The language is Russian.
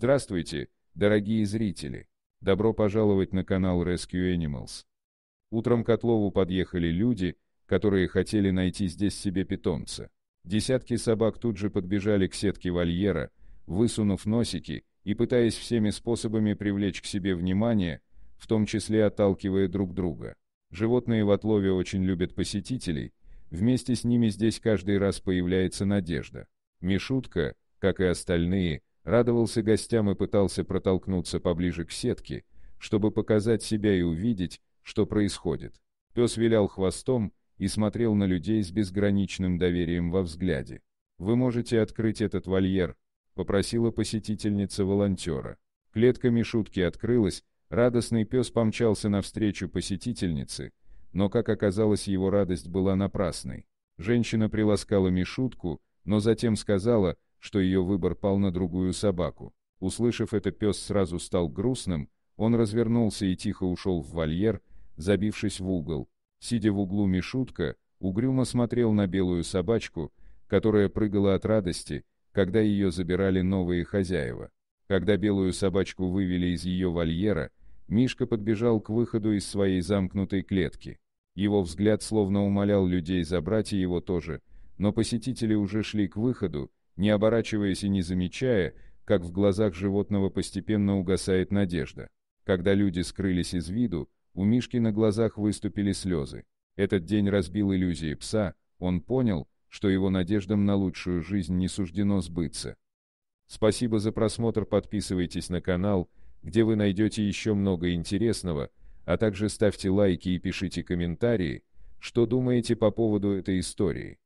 Здравствуйте, дорогие зрители! Добро пожаловать на канал Rescue Animals. Утром к отлову подъехали люди, которые хотели найти здесь себе питомца. Десятки собак тут же подбежали к сетке вольера, высунув носики и пытаясь всеми способами привлечь к себе внимание, в том числе отталкивая друг друга. Животные в отлове очень любят посетителей, вместе с ними здесь каждый раз появляется надежда. Мишутка, как и остальные, радовался гостям и пытался протолкнуться поближе к сетке, чтобы показать себя и увидеть, что происходит. Пес вилял хвостом и смотрел на людей с безграничным доверием во взгляде. «Вы можете открыть этот вольер», — попросила посетительница волонтера. Клетка Мишутки открылась, радостный пес помчался навстречу посетительнице, но, как оказалось, его радость была напрасной. Женщина приласкала Мишутку, но затем сказала — что ее выбор пал на другую собаку. Услышав это, пес сразу стал грустным, он развернулся и тихо ушел в вольер, забившись в угол. Сидя в углу Мишутка, угрюмо смотрел на белую собачку, которая прыгала от радости, когда ее забирали новые хозяева. Когда белую собачку вывели из ее вольера, Мишка подбежал к выходу из своей замкнутой клетки. Его взгляд словно умолял людей забрать и его тоже, но посетители уже шли к выходу, не оборачиваясь и не замечая, как в глазах животного постепенно угасает надежда. Когда люди скрылись из виду, у Мишки на глазах выступили слезы. Этот день разбил иллюзии пса, он понял, что его надеждам на лучшую жизнь не суждено сбыться. Спасибо за просмотр, подписывайтесь на канал, где вы найдете еще много интересного, а также ставьте лайки и пишите комментарии, что думаете по поводу этой истории.